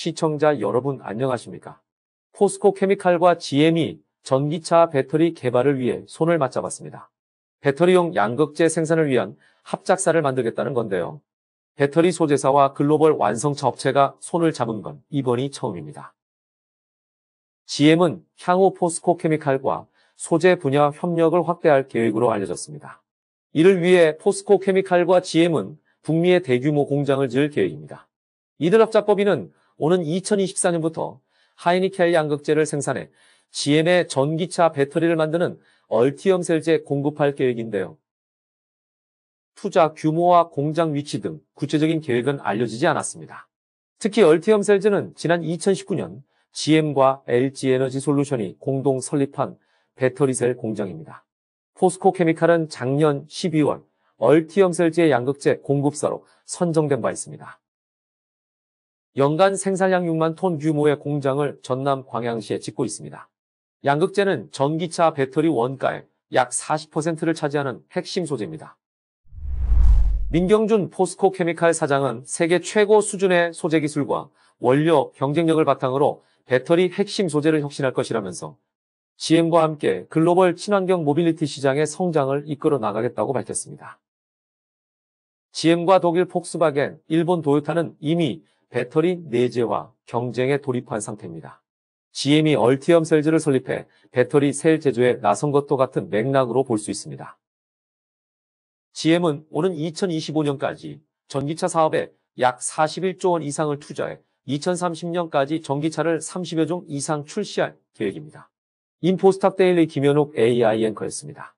시청자 여러분 안녕하십니까? 포스코 케미칼과 GM이 전기차 배터리 개발을 위해 손을 맞잡았습니다. 배터리용 양극재 생산을 위한 합작사를 만들겠다는 건데요. 배터리 소재사와 글로벌 완성차 업체가 손을 잡은 건 이번이 처음입니다. GM은 향후 포스코 케미칼과 소재 분야 협력을 확대할 계획으로 알려졌습니다. 이를 위해 포스코 케미칼과 GM은 북미의 대규모 공장을 지을 계획입니다. 이들 합작법인은 오는 2024년부터 하이니켈 양극재를 생산해 GM의 전기차 배터리를 만드는 얼티엄 셀제 공급할 계획인데요. 투자 규모와 공장 위치 등 구체적인 계획은 알려지지 않았습니다. 특히 얼티엄 셀즈는 지난 2019년 GM과 LG 에너지 솔루션이 공동 설립한 배터리 셀 공장입니다. 포스코 케미칼은 작년 12월 얼티엄 셀즈의 양극재 공급사로 선정된 바 있습니다. 연간 생산량 6만 톤 규모의 공장을 전남 광양시에 짓고 있습니다. 양극재는 전기차 배터리 원가의 약 40%를 차지하는 핵심 소재입니다. 민경준 포스코 케미칼 사장은 세계 최고 수준의 소재 기술과 원료 경쟁력을 바탕으로 배터리 핵심 소재를 혁신할 것이라면서 GM과 함께 글로벌 친환경 모빌리티 시장의 성장을 이끌어 나가겠다고 밝혔습니다. GM과 독일 폭스바겐, 일본 도요타는 이미 배터리 내재와 경쟁에 돌입한 상태입니다. GM이 얼티엄 셀즈를 설립해 배터리 셀 제조에 나선 것도 같은 맥락으로 볼 수 있습니다. GM은 오는 2025년까지 전기차 사업에 약 41조 원 이상을 투자해 2030년까지 전기차를 30여 종 이상 출시할 계획입니다. 인포스탁 데일리 김현욱 AI 앵커였습니다.